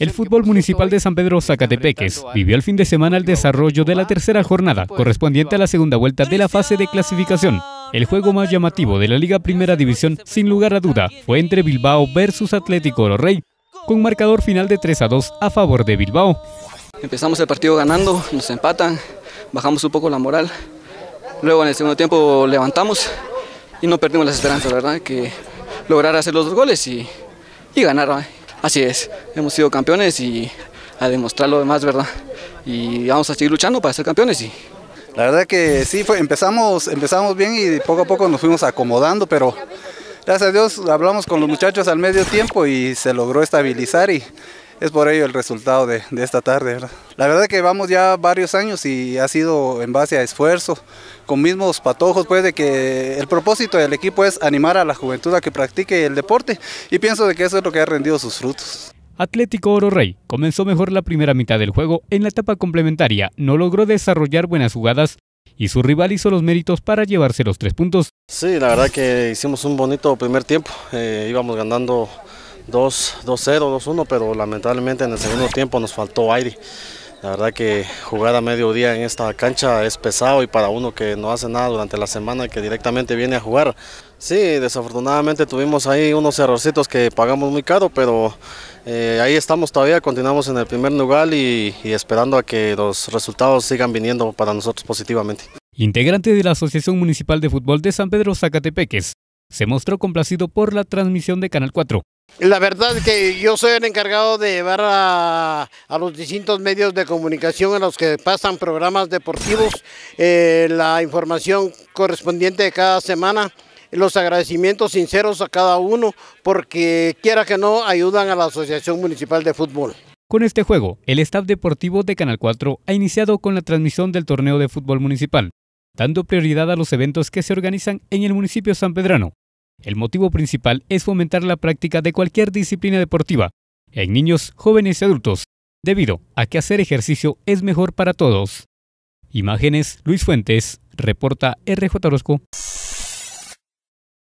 El fútbol municipal de San Pedro Zacatepeques vivió el fin de semana el desarrollo de la tercera este jornada correspondiente a la segunda vuelta de la fase de clasificación. El juego más llamativo de la Liga Primera División, sin lugar a duda, fue entre Bilbao versus Atlético Oro Rey, con marcador final de 3 a 2 a favor de Bilbao. Empezamos el partido ganando, nos empatan, bajamos un poco la moral, luego en el segundo tiempo levantamos y no perdimos las esperanzas, ¿verdad? Que lograr hacer los dos goles y, y ganar ¿eh? Así es, hemos sido campeones y a demostrar lo demás, ¿verdad? Y vamos a seguir luchando para ser campeones y la verdad que sí, empezamos, empezamos bien y poco a poco nos fuimos acomodando, pero gracias a Dios hablamos con los muchachos al medio tiempo y se logró estabilizar y es por ello el resultado de, esta tarde. La verdad que vamos ya varios años y ha sido en base a esfuerzo, con mismos patojos, pues de que el propósito del equipo es animar a la juventud a que practique el deporte y pienso de que eso es lo que ha rendido sus frutos. Atlético Oro Rey comenzó mejor la primera mitad del juego, en la etapa complementaria no logró desarrollar buenas jugadas y su rival hizo los méritos para llevarse los tres puntos. Sí, la verdad que hicimos un bonito primer tiempo, eh, íbamos ganando 2-0, 2-1, pero lamentablemente en el segundo tiempo nos faltó aire. La verdad que jugar a mediodía en esta cancha es pesado y para uno que no hace nada durante la semana y que directamente viene a jugar. Sí, desafortunadamente tuvimos ahí unos errorcitos que pagamos muy caro, pero eh, ahí estamos todavía, continuamos en el primer lugar y, esperando a que los resultados sigan viniendo para nosotros positivamente. Integrante de la Asociación Municipal de Fútbol de San Pedro Zacatepeques, se mostró complacido por la transmisión de Canal 4, la verdad que yo soy el encargado de llevar a, los distintos medios de comunicación en los que pasan programas deportivos eh, la información correspondiente de cada semana los agradecimientos sinceros a cada uno porque quiera que no ayudan a la Asociación Municipal de Fútbol. Con este juego, el staff deportivo de Canal 4 ha iniciado con la transmisión del torneo de fútbol municipal, dando prioridad a los eventos que se organizan en el municipio San Pedrano. El motivo principal es fomentar la práctica de cualquier disciplina deportiva en niños, jóvenes y adultos, debido a que hacer ejercicio es mejor para todos. Imágenes Luis Fuentes, reporta RJ Orozco.